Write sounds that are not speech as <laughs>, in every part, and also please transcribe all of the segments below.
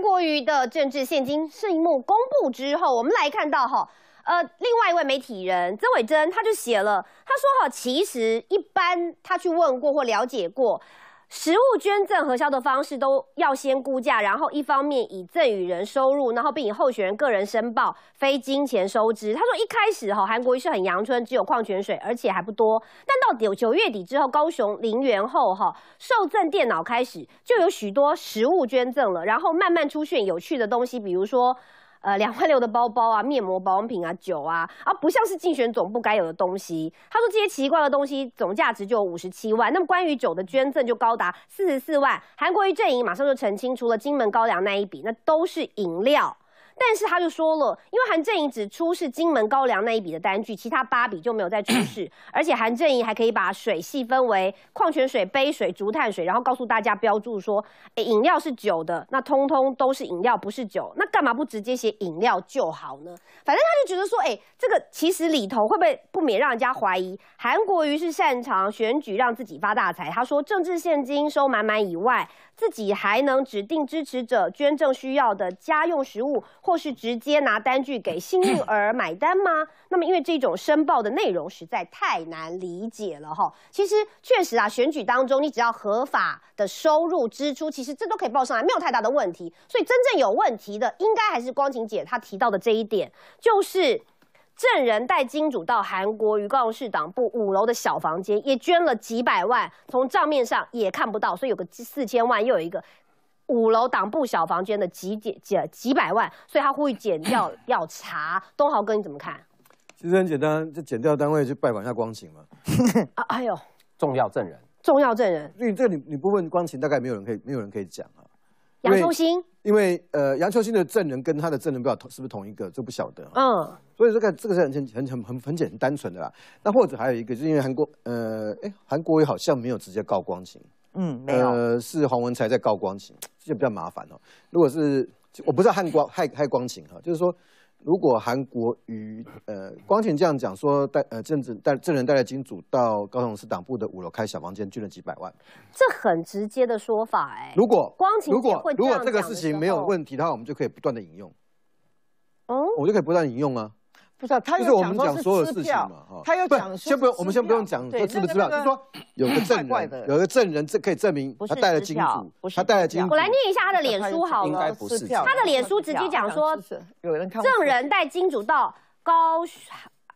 国瑜的政治现金渗幕公布之后，我们来看到哈，呃，另外一位媒体人曾伟珍他就写了，他说哈，其实一般他去问过或了解过。实物捐赠核销的方式都要先估价，然后一方面以赠与人收入，然后并以候选人个人申报非金钱收支。他说一开始哈，韩国瑜是很阳春，只有矿泉水，而且还不多。但到九九月底之后，高雄零园后哈受赠电脑开始，就有许多实物捐赠了，然后慢慢出现有趣的东西，比如说。呃，两万六的包包啊，面膜、保养品啊，酒啊，啊，不像是竞选总部该有的东西。他说这些奇怪的东西，总价值就有五十七万。那么关于酒的捐赠就高达四十四万。韩国瑜阵营马上就澄清，除了金门高粱那一笔，那都是饮料。但是他就说了，因为韩正莹只出示金门高粱那一笔的单据，其他八笔就没有再出示。而且韩正莹还可以把水细分为矿泉水、杯水、竹炭水，然后告诉大家标注说，哎，饮料是酒的，那通通都是饮料，不是酒，那干嘛不直接写饮料就好呢？反正他就觉得说，哎，这个其实里头会不会不免让人家怀疑韩国瑜是擅长选举让自己发大财？他说，政治现金收满满以外，自己还能指定支持者捐赠需要的家用食物。或是直接拿单据给幸运 <clears throat> 儿买单吗？那么因为这种申报的内容实在太难理解了哈。其实确实啊，选举当中你只要合法的收入支出，其实这都可以报上来，没有太大的问题。所以真正有问题的，应该还是光晴姐她提到的这一点，就是证人带金主到韩国于高雄市党部五楼的小房间，也捐了几百万，从账面上也看不到，所以有个四千万，又有一个。五楼党部小房间的几几几几百万，所以他呼吁减 <clears throat> 掉，要查。东豪哥你怎么看？其实很简单，就减掉单位，去拜访一下光景嘛。<laughs> <laughs> 啊，哎呦，重要证人，重要证人。所以这你你不问光晴，大概没有人可以，没有人可以讲啊。杨秋兴，因为呃杨秋兴的证人跟他的证人不知道同是不是同一个，这不晓得。嗯。所以这个这个是很很很很很简单纯的啦。那或者还有一个，就是因为韩国，呃，哎，韩国也好像没有直接告光景。嗯，没有，呃，是黄文才在告光琴，这 <tsk> 就比较麻烦了。如果是，我不是汉光害害光琴哈，就是说，如果韩国瑜呃光琴这样讲说带呃政治带证人带来金主到高雄市党部的五楼开小房间聚了几百万，这很直接的说法哎。如果光琴如果如果这个事情没有问题的话，我们就可以不断的引用，哦，我就可以不断引用啊。不是，他有是我们讲所有事情嘛？哈，他有讲，先不用，我们先不用讲说支不支票，就是说有个证人，有一个证人这可以证明他带了金主，他带了金。我来念一下他的脸书好了，不是，他的脸书直接讲说，证人带金主到高，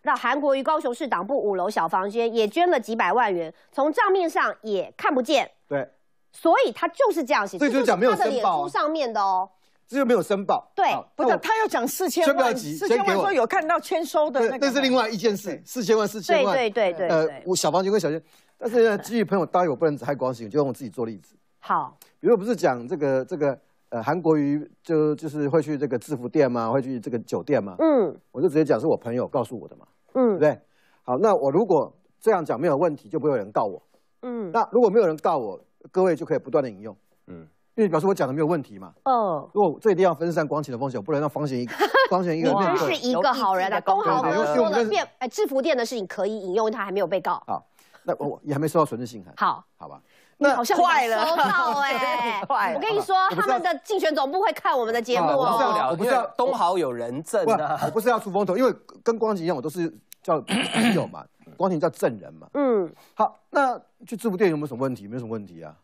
到韩国于高雄市党部五楼小房间，也捐了几百万元，从账面上也看不见。对，所以他就是这样写。所以就是讲没有申报。上面的哦。这又没有申报，对，不是他要讲四千万。不要急，四千万说有看到签收的。那是另外一件事，四千万，四千万。对对对对。呃，我小房间跟小娟，但是基于朋友答应我不能只光关就用我自己做例子。好，如果不是讲这个这个呃韩国瑜就就是会去这个制服店嘛，会去这个酒店嘛，嗯，我就直接讲是我朋友告诉我的嘛。嗯，对。好，那我如果这样讲没有问题，就不会有人告我。嗯，那如果没有人告我，各位就可以不断的引用。嗯。因为表示我讲的没有问题嘛。嗯。如果这一定要分散光晴的风险，我不能让方贤一个。方贤一个。你真是一个好人啊！东豪又说了。变哎，制服店的事情可以引用他，还没有被告。好，那我也还没收到纯正信函。好，好吧。那好像了，收到 <laughs> 哎。快！我跟你说，他们的竞选总部会看我们的节目哦。我不是要东豪有人证我不是要出风头，因为跟光景一样，我都是叫朋友嘛。<coughs> 光景叫证人嘛。嗯。好，那去制服店有没有什么问题？没有什么问题啊。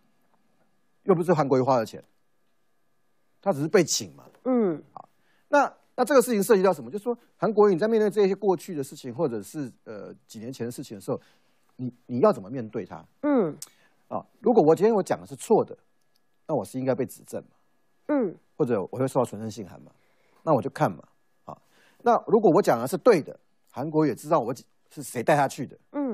又不是韩国瑜花的钱，他只是被请嘛。嗯，好，那那这个事情涉及到什么？就说韩国瑜在面对这些过去的事情，或者是呃几年前的事情的时候，你你要怎么面对他？嗯，啊，如果我今天我讲的是错的，那我是应该被指正嘛。嗯，或者我会受到存身信函嘛，那我就看嘛。啊，那如果我讲的是对的，韩国瑜知道我是谁带他去的。嗯。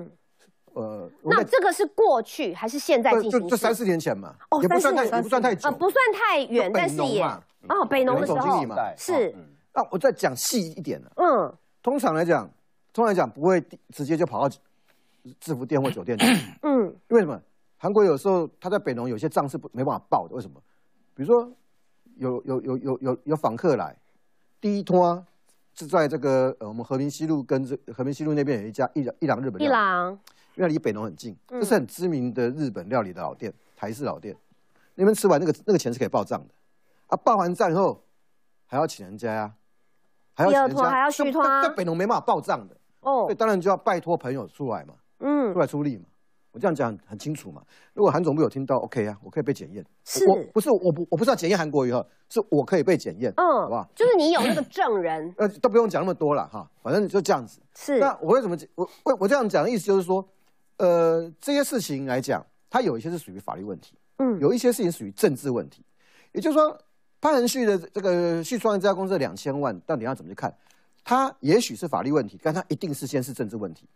那这个是过去还是现在进行？就这三四年前嘛，也不算太不算太久，不算太远，但是也哦，北农的时候是。那我再讲细一点嗯，通常来讲，通常来讲不会直接就跑到制服店或酒店。嗯，为什么？韩国有时候他在北农有些账是不没办法报的，为什么？比如说有有有有有有访客来，第一托是在这个呃我们和平西路跟这和平西路那边有一家一两一两日本一郎。因为离北农很近，这是很知名的日本料理的老店，台式老店。你们吃完那个那个钱是可以报账的，啊，报完账以后还要请人家啊，还要请人家。还要续托。但北农没办法报账的哦，所以当然就要拜托朋友出来嘛，嗯，出来出力嘛。我这样讲很清楚嘛。如果韩总部有听到，OK 啊，我可以被检验。是，不是？我不，我不知道检验韩国以哈，是我可以被检验，嗯，好不好？就是你有那个证人。呃，都不用讲那么多了哈，反正就这样子。是。那我为什么我我我这样讲的意思就是说。呃，这些事情来讲，它有一些是属于法律问题，嗯，有一些事情属于政治问题。也就是说，潘恒旭的这个创双料家公司两千万，到底要怎么去看？他也许是法律问题，但他一定是先是政治问题。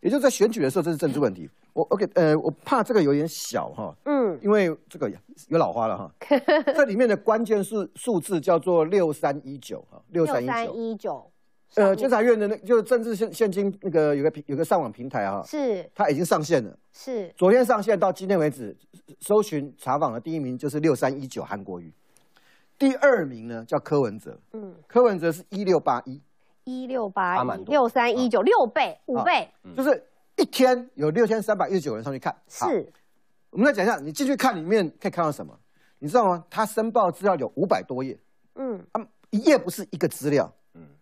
也就在选举的时候，这是政治问题。我 OK，呃，我怕这个有点小哈，嗯，因为这个有老花了哈。<laughs> 这里面的关键是数字叫做六三一九哈，六三一九。呃，监察院的那就是政治现现今那个有个平有个上网平台啊，是，它已经上线了，是，昨天上线到今天为止，搜寻查访的第一名就是六三一九韩国瑜，第二名呢叫柯文哲，嗯，柯文哲是一六八一，一六八一，六三一九六倍五倍，就是一天有六千三百一十九人上去看，是，我们来讲一下，你进去看里面可以看到什么，你知道吗？他申报资料有五百多页，嗯，啊，一页不是一个资料。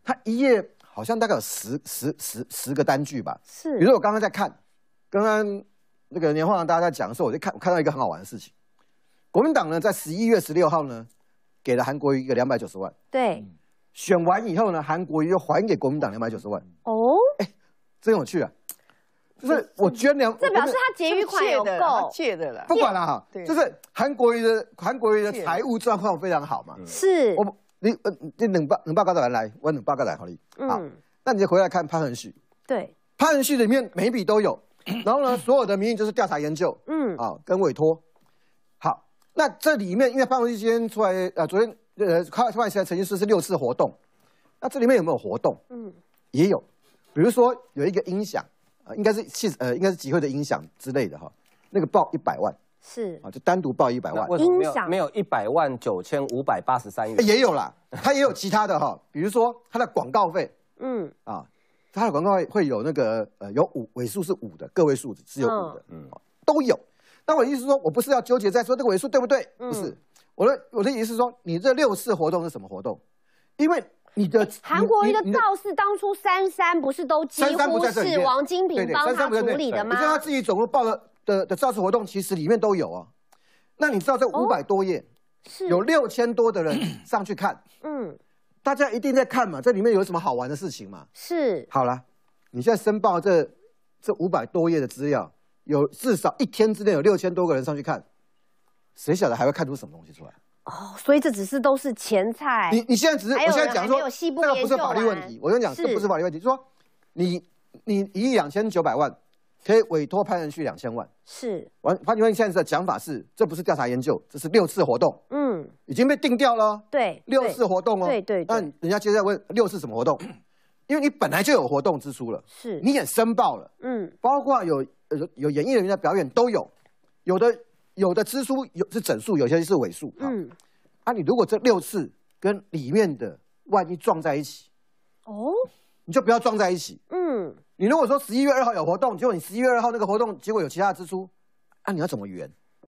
他一页好像大概有十十十十个单据吧，是。比如说我刚刚在看，刚刚那个年画上大家在讲的时候，我就看看到一个很好玩的事情，国民党呢在十一月十六号呢给了韩国瑜一个两百九十万，对。选完以后呢，韩国瑜又还给国民党两百九十万。哦，哎，真有趣啊！就是我捐两，这表示他结余款有够借的了。不管了哈，就是韩国瑜的韩国瑜的财务状况非常好嘛。是，我。你呃，你冷报冷报告的人来，我冷报告来，好哩。好，那你就回来看潘恒旭。对，潘恒旭里面每笔都有，<clears throat> 然后呢，所有的名义就是调查研究。嗯，啊，跟委托。好，那这里面因为潘恒旭今天出来，呃，昨天呃，开快起来，曾律师是六次活动，那这里面有没有活动？嗯，也有，比如说有一个音响，呃，应该是汽呃，应该是集会的音响之类的哈，那个报一百万。是啊，就单独报一百万，没有没有一百万九千五百八十三元，也有啦，它也有其他的哈，比如说它的广告费，嗯，啊，它的广告费会有那个呃有五尾数是五的，个位数字是有五的，嗯，都有。那我的意思说我不是要纠结在说这个尾数对不对，不是，我的我的意思是说你这六次活动是什么活动？因为你的韩国一个造势当初三三不是都几乎是王金平帮他处理的吗？你知道他自己总共报了？的的造势活动其实里面都有啊，那你知道这五百多页，有六千多的人上去看，<clears throat> 嗯，大家一定在看嘛，这里面有什么好玩的事情嘛？是，好了，你现在申报这这五百多页的资料，有至少一天之内有六千多个人上去看，谁晓得还会看出什么东西出来？哦，所以这只是都是前菜。你你现在只是，我现在讲说，那个不是法律问题，我跟你讲，这不是法律问题，就说你你一亿两千九百万。可以委托派人去两千万，是。完，潘局长现在的讲法是，这不是调查研究，这是六次活动。嗯，已经被定掉了。对，六次活动哦。对对。那人家接着问六次什么活动？<clears throat> 因为你本来就有活动支出了，是你也申报了。嗯。包括有有演艺人员的表演都有，有的有的支出有是整数，有些是尾数。嗯。啊，你如果这六次跟里面的万一撞在一起，哦，你就不要撞在一起。你如果说十一月二号有活动，结果你十一月二号那个活动结果有其他的支出，那你要怎么圆？